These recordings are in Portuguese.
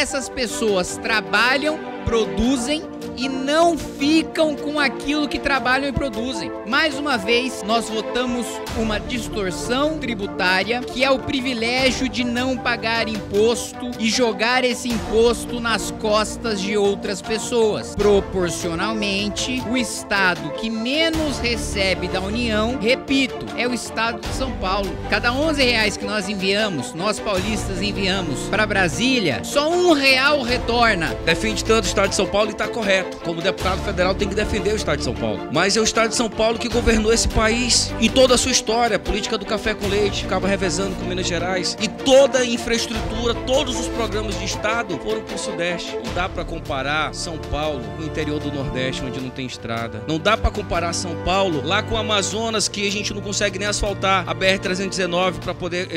essas pessoas trabalham, produzem e não ficam com aquilo que trabalham e produzem. Mais uma vez, nós votamos uma distorção tributária, que é o privilégio de não pagar imposto e jogar esse imposto nas costas de outras pessoas. Proporcionalmente, o estado que menos recebe da União, repito, é o estado de São Paulo. Cada 11 reais que nós enviamos, nós paulistas enviamos para Brasília, só um real retorna. Defende tanto o estado de São Paulo e está correto como deputado federal, tem que defender o Estado de São Paulo. Mas é o Estado de São Paulo que governou esse país e toda a sua história. A política do café com leite ficava revezando com Minas Gerais. E toda a infraestrutura, todos os programas de Estado foram para o Sudeste. Não dá para comparar São Paulo com o interior do Nordeste, onde não tem estrada. Não dá para comparar São Paulo lá com o Amazonas, que a gente não consegue nem asfaltar a BR-319 para poder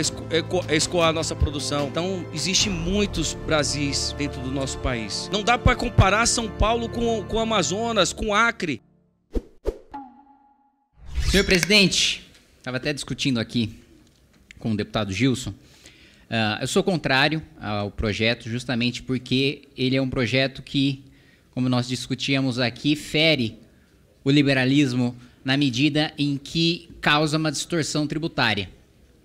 escoar a nossa produção. Então, existem muitos Brasis dentro do nosso país. Não dá para comparar São Paulo com com, com o Amazonas, com o Acre. Senhor presidente, estava até discutindo aqui com o deputado Gilson. Uh, eu sou contrário ao projeto justamente porque ele é um projeto que, como nós discutíamos aqui, fere o liberalismo na medida em que causa uma distorção tributária.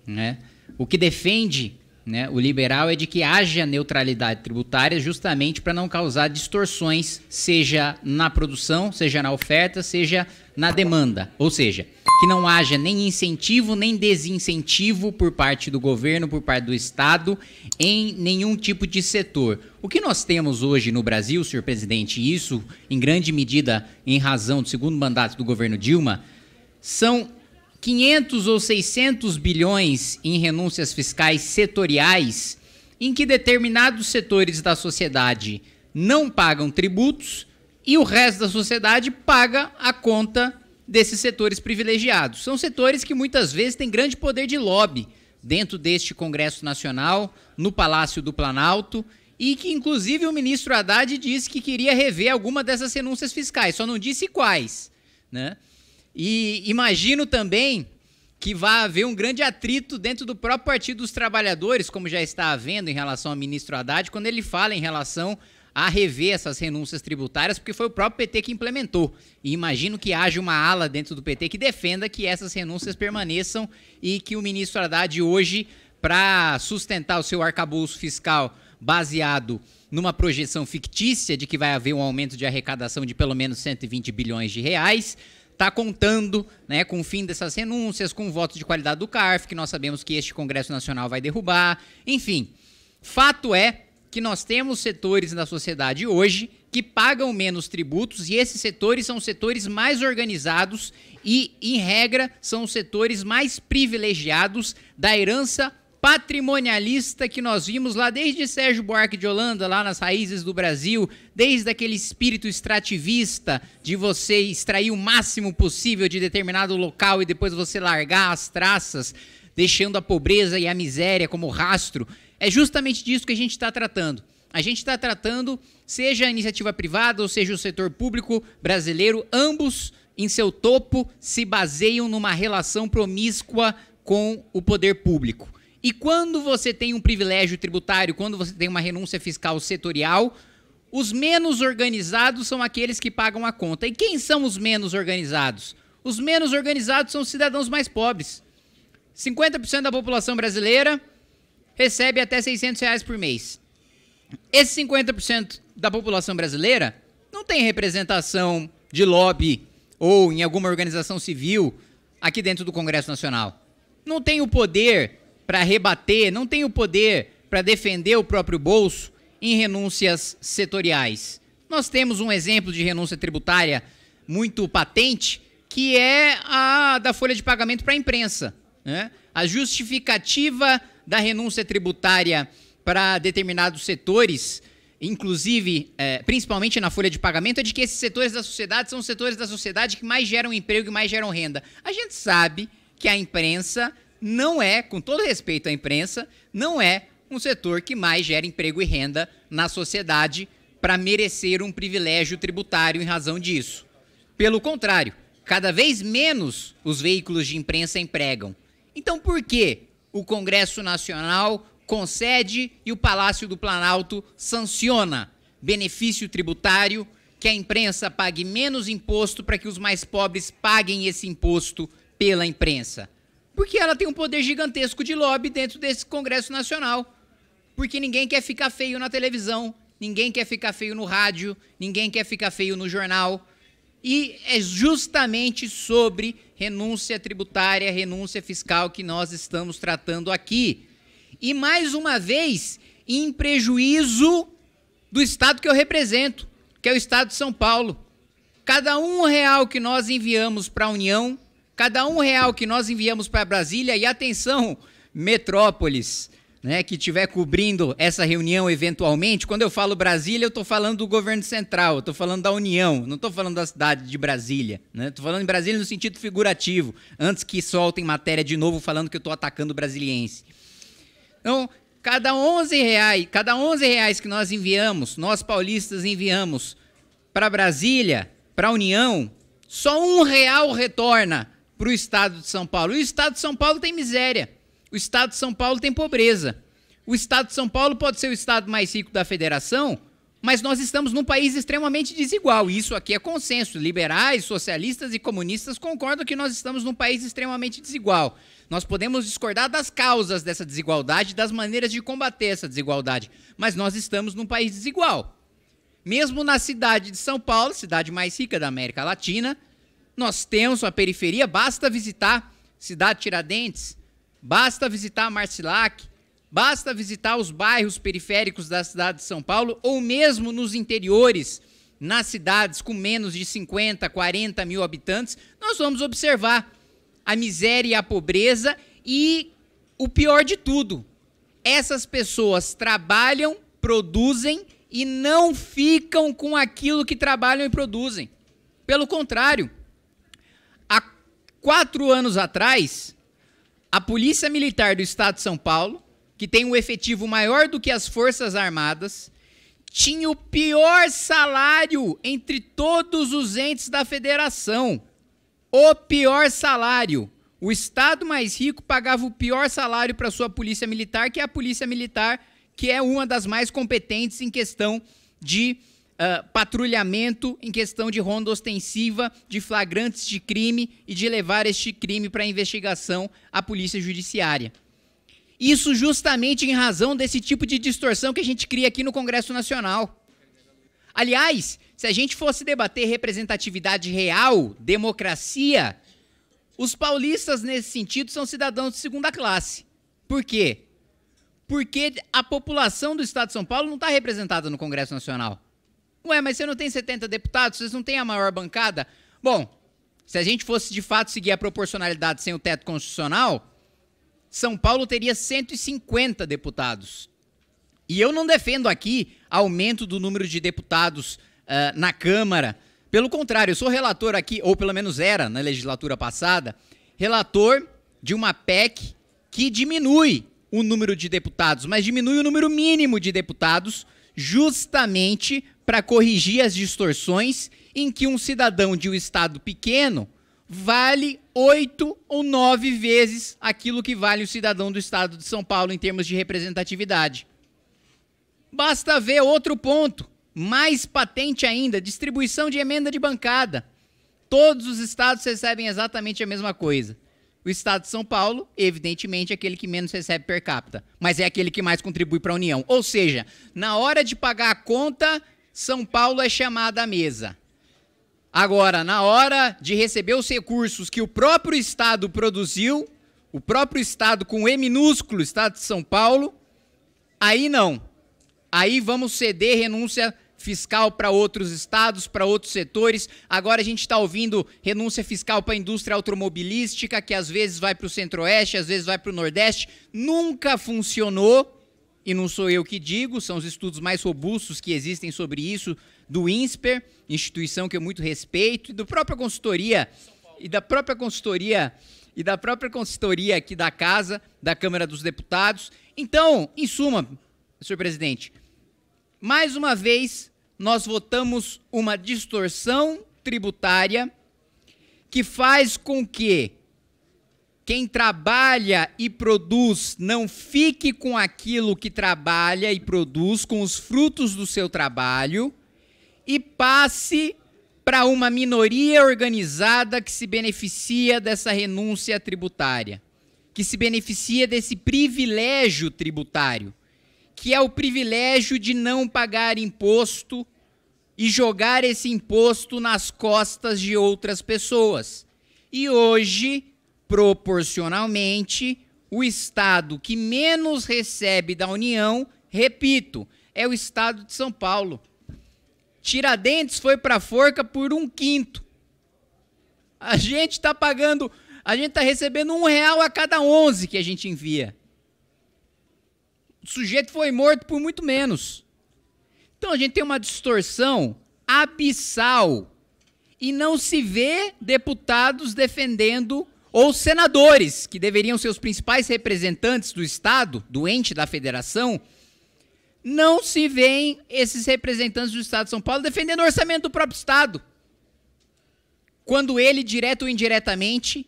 Né? O que defende né? O liberal é de que haja neutralidade tributária justamente para não causar distorções, seja na produção, seja na oferta, seja na demanda. Ou seja, que não haja nem incentivo nem desincentivo por parte do governo, por parte do Estado, em nenhum tipo de setor. O que nós temos hoje no Brasil, senhor presidente, e isso em grande medida em razão do segundo mandato do governo Dilma, são 500 ou 600 bilhões em renúncias fiscais setoriais, em que determinados setores da sociedade não pagam tributos e o resto da sociedade paga a conta desses setores privilegiados. São setores que muitas vezes têm grande poder de lobby dentro deste Congresso Nacional, no Palácio do Planalto, e que inclusive o ministro Haddad disse que queria rever alguma dessas renúncias fiscais, só não disse quais, né? E imagino também que vai haver um grande atrito dentro do próprio Partido dos Trabalhadores, como já está havendo em relação ao ministro Haddad, quando ele fala em relação a rever essas renúncias tributárias, porque foi o próprio PT que implementou. E imagino que haja uma ala dentro do PT que defenda que essas renúncias permaneçam e que o ministro Haddad hoje, para sustentar o seu arcabouço fiscal baseado numa projeção fictícia de que vai haver um aumento de arrecadação de pelo menos 120 bilhões de reais, está contando né, com o fim dessas renúncias, com o voto de qualidade do CARF, que nós sabemos que este Congresso Nacional vai derrubar. Enfim, fato é que nós temos setores na sociedade hoje que pagam menos tributos e esses setores são setores mais organizados e, em regra, são setores mais privilegiados da herança patrimonialista que nós vimos lá desde Sérgio Buarque de Holanda, lá nas raízes do Brasil, desde aquele espírito extrativista de você extrair o máximo possível de determinado local e depois você largar as traças, deixando a pobreza e a miséria como rastro. É justamente disso que a gente está tratando. A gente está tratando, seja a iniciativa privada ou seja o setor público brasileiro, ambos em seu topo se baseiam numa relação promíscua com o poder público. E quando você tem um privilégio tributário, quando você tem uma renúncia fiscal setorial, os menos organizados são aqueles que pagam a conta. E quem são os menos organizados? Os menos organizados são os cidadãos mais pobres. 50% da população brasileira recebe até 600 reais por mês. Esse 50% da população brasileira não tem representação de lobby ou em alguma organização civil aqui dentro do Congresso Nacional. Não tem o poder para rebater, não tem o poder para defender o próprio bolso em renúncias setoriais. Nós temos um exemplo de renúncia tributária muito patente, que é a da folha de pagamento para a imprensa. Né? A justificativa da renúncia tributária para determinados setores, inclusive, é, principalmente na folha de pagamento, é de que esses setores da sociedade são os setores da sociedade que mais geram emprego e mais geram renda. A gente sabe que a imprensa não é, com todo respeito à imprensa, não é um setor que mais gera emprego e renda na sociedade para merecer um privilégio tributário em razão disso. Pelo contrário, cada vez menos os veículos de imprensa empregam. Então, por que o Congresso Nacional concede e o Palácio do Planalto sanciona benefício tributário que a imprensa pague menos imposto para que os mais pobres paguem esse imposto pela imprensa? Porque ela tem um poder gigantesco de lobby dentro desse Congresso Nacional. Porque ninguém quer ficar feio na televisão, ninguém quer ficar feio no rádio, ninguém quer ficar feio no jornal. E é justamente sobre renúncia tributária, renúncia fiscal que nós estamos tratando aqui. E mais uma vez, em prejuízo do estado que eu represento, que é o estado de São Paulo. Cada um real que nós enviamos para a União Cada um real que nós enviamos para Brasília, e atenção, metrópolis, né, que estiver cobrindo essa reunião eventualmente, quando eu falo Brasília, eu estou falando do governo central, eu estou falando da União, não estou falando da cidade de Brasília. Estou né? falando em Brasília no sentido figurativo, antes que soltem matéria de novo falando que eu estou atacando o brasiliense. Então, cada 11 reais, cada 11 reais que nós enviamos, nós paulistas enviamos para Brasília, para a União, só um real retorna para o estado de São Paulo. E o estado de São Paulo tem miséria. O estado de São Paulo tem pobreza. O estado de São Paulo pode ser o estado mais rico da federação, mas nós estamos num país extremamente desigual. Isso aqui é consenso. Liberais, socialistas e comunistas concordam que nós estamos num país extremamente desigual. Nós podemos discordar das causas dessa desigualdade, das maneiras de combater essa desigualdade, mas nós estamos num país desigual. Mesmo na cidade de São Paulo, cidade mais rica da América Latina, nós temos uma periferia, basta visitar Cidade Tiradentes, basta visitar Marcilac, basta visitar os bairros periféricos da cidade de São Paulo ou mesmo nos interiores, nas cidades com menos de 50, 40 mil habitantes, nós vamos observar a miséria e a pobreza e o pior de tudo, essas pessoas trabalham, produzem e não ficam com aquilo que trabalham e produzem. Pelo contrário, Quatro anos atrás, a Polícia Militar do Estado de São Paulo, que tem um efetivo maior do que as Forças Armadas, tinha o pior salário entre todos os entes da federação. O pior salário. O estado mais rico pagava o pior salário para sua polícia militar, que é a polícia militar, que é uma das mais competentes em questão de uh, patrulhamento em questão de ronda ostensiva de flagrantes de crime e de levar este crime para investigação à Polícia Judiciária. Isso justamente em razão desse tipo de distorção que a gente cria aqui no Congresso Nacional. Aliás, se a gente fosse debater representatividade real, democracia, os paulistas nesse sentido são cidadãos de segunda classe. Por quê? Porque a população do Estado de São Paulo não está representada no Congresso Nacional. Ué, mas você não tem 70 deputados? Vocês não têm a maior bancada? Bom, se a gente fosse de fato seguir a proporcionalidade sem o teto constitucional, São Paulo teria 150 deputados. E eu não defendo aqui aumento do número de deputados uh, na Câmara. Pelo contrário, eu sou relator aqui, ou pelo menos era na legislatura passada, relator de uma PEC que diminui o número de deputados, mas diminui o número mínimo de deputados justamente para corrigir as distorções em que um cidadão de um estado pequeno vale oito ou nove vezes aquilo que vale o cidadão do estado de São Paulo em termos de representatividade. Basta ver outro ponto, mais patente ainda: distribuição de emenda de bancada. Todos os estados recebem exatamente a mesma coisa. O estado de São Paulo, evidentemente, é aquele que menos recebe per capita, mas é aquele que mais contribui para a União. Ou seja, na hora de pagar a conta, são Paulo é chamada à mesa. Agora, na hora de receber os recursos que o próprio Estado produziu, o próprio Estado com E minúsculo, Estado de São Paulo, aí não. Aí vamos ceder renúncia fiscal para outros estados, para outros setores. Agora a gente está ouvindo renúncia fiscal para a indústria automobilística, que às vezes vai para o centro-oeste, às vezes vai para o nordeste. Nunca funcionou e não sou eu que digo, são os estudos mais robustos que existem sobre isso do INSPER, instituição que eu muito respeito, e do própria consultoria e da própria consultoria e da própria consultoria aqui da casa, da Câmara dos Deputados. Então, em suma, senhor presidente, mais uma vez nós votamos uma distorção tributária que faz com que quem trabalha e produz, não fique com aquilo que trabalha e produz, com os frutos do seu trabalho, e passe para uma minoria organizada que se beneficia dessa renúncia tributária, que se beneficia desse privilégio tributário, que é o privilégio de não pagar imposto e jogar esse imposto nas costas de outras pessoas. E hoje Proporcionalmente, o estado que menos recebe da União, repito, é o estado de São Paulo. Tiradentes foi para a forca por um quinto. A gente está pagando, a gente está recebendo um real a cada onze que a gente envia. O sujeito foi morto por muito menos. Então a gente tem uma distorção abissal e não se vê deputados defendendo ou senadores, que deveriam ser os principais representantes do Estado, do ente da federação, não se veem esses representantes do Estado de São Paulo defendendo o orçamento do próprio Estado. Quando ele, direto ou indiretamente,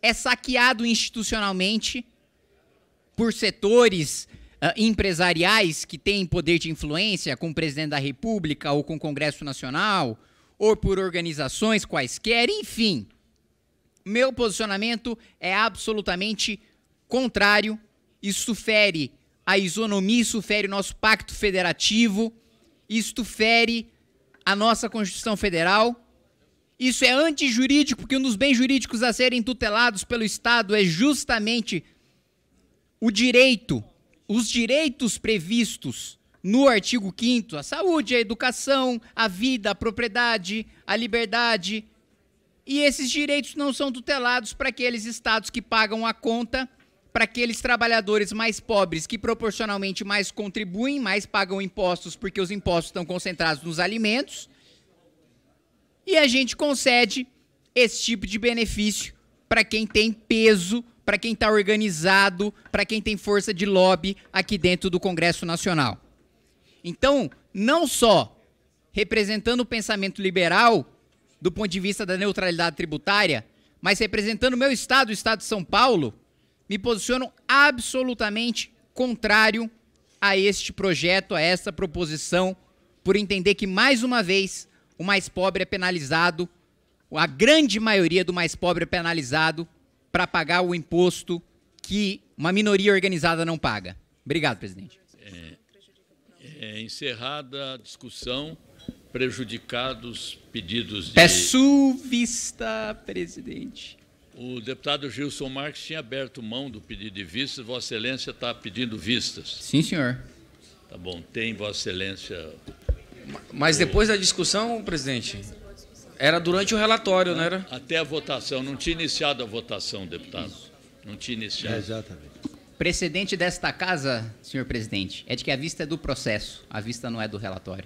é saqueado institucionalmente por setores uh, empresariais que têm poder de influência com o presidente da República ou com o Congresso Nacional, ou por organizações quaisquer, enfim. Meu posicionamento é absolutamente contrário. Isso fere a isonomia, isso fere o nosso pacto federativo, isso fere a nossa Constituição Federal. Isso é antijurídico, porque um dos bens jurídicos a serem tutelados pelo Estado é justamente o direito, os direitos previstos no artigo 5 a saúde, a educação, a vida, a propriedade, a liberdade, e esses direitos não são tutelados para aqueles estados que pagam a conta para aqueles trabalhadores mais pobres que proporcionalmente mais contribuem, mais pagam impostos, porque os impostos estão concentrados nos alimentos. E a gente concede esse tipo de benefício para quem tem peso, para quem está organizado, para quem tem força de lobby aqui dentro do Congresso Nacional. Então, não só representando o pensamento liberal, do ponto de vista da neutralidade tributária, mas representando o meu estado, o estado de São Paulo, me posiciono absolutamente contrário a este projeto, a esta proposição, por entender que, mais uma vez, o mais pobre é penalizado, a grande maioria do mais pobre é penalizado para pagar o imposto que uma minoria organizada não paga. Obrigado, presidente. É, é encerrada a discussão prejudicados pedidos de. Peço vista, presidente. O deputado Gilson Marques tinha aberto mão do pedido de vistas. Vossa Excelência está pedindo vistas. Sim, senhor. Tá bom. Tem Vossa Excelência. Mas depois da discussão, presidente? Era durante o relatório, não era? Até a votação. Não tinha iniciado a votação, deputado. Não tinha iniciado. É exatamente. Precedente desta casa, senhor presidente, é de que a vista é do processo, a vista não é do relatório.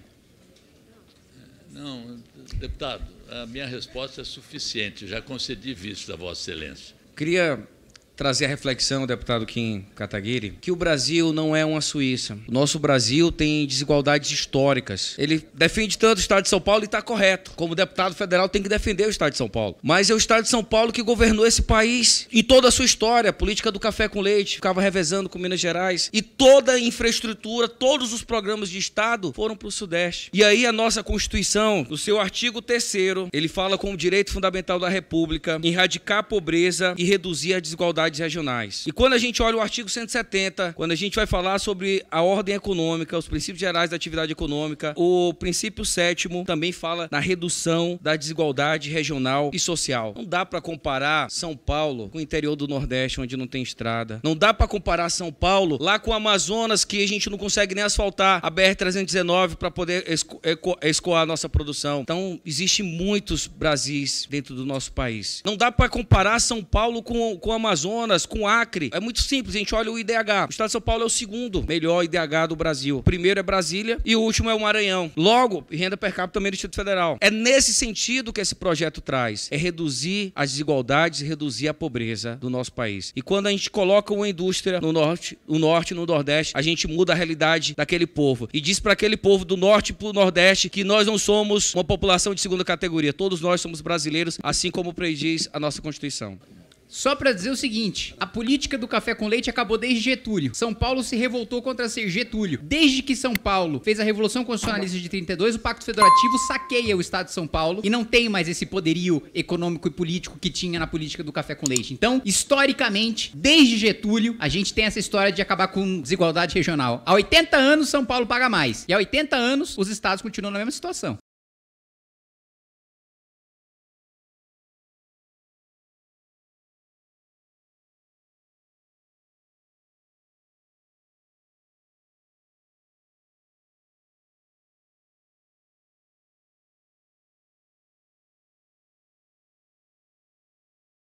Não, deputado, a minha resposta é suficiente. Já concedi visto a Vossa Excelência. Queria trazer a reflexão, deputado Kim Kataguiri, que o Brasil não é uma Suíça. O nosso Brasil tem desigualdades históricas. Ele defende tanto o Estado de São Paulo e está correto. Como deputado federal, tem que defender o Estado de São Paulo. Mas é o Estado de São Paulo que governou esse país em toda a sua história. Política do café com leite, ficava revezando com Minas Gerais. E toda a infraestrutura, todos os programas de Estado foram para o Sudeste. E aí a nossa Constituição, no seu artigo 3 ele fala como direito fundamental da República erradicar a pobreza e reduzir a desigualdade entidades regionais. E quando a gente olha o artigo 170, quando a gente vai falar sobre a ordem econômica, os princípios gerais da atividade econômica, o princípio sétimo também fala na redução da desigualdade regional e social. Não dá para comparar São Paulo com o interior do Nordeste, onde não tem estrada. Não dá para comparar São Paulo lá com o Amazonas, que a gente não consegue nem asfaltar a BR-319 para poder esco escoar a nossa produção. Então, existe muitos Brasis dentro do nosso país. Não dá para comparar São Paulo com, com o Amazonas Amazonas, com Acre. É muito simples, a gente olha o IDH. O estado de São Paulo é o segundo melhor IDH do Brasil. O primeiro é Brasília e o último é o Maranhão. Logo, renda per capita também do Distrito Federal. É nesse sentido que esse projeto traz, é reduzir as desigualdades, reduzir a pobreza do nosso país. E quando a gente coloca uma indústria no norte, o norte no nordeste, a gente muda a realidade daquele povo e diz para aquele povo do norte para o nordeste que nós não somos uma população de segunda categoria, todos nós somos brasileiros, assim como prediz a nossa Constituição. Só para dizer o seguinte, a política do café com leite acabou desde Getúlio. São Paulo se revoltou contra ser Getúlio. Desde que São Paulo fez a Revolução Constitucionalista de 32, o Pacto Federativo saqueia o estado de São Paulo e não tem mais esse poderio econômico e político que tinha na política do café com leite. Então, historicamente, desde Getúlio, a gente tem essa história de acabar com desigualdade regional. Há 80 anos São Paulo paga mais e há 80 anos os estados continuam na mesma situação.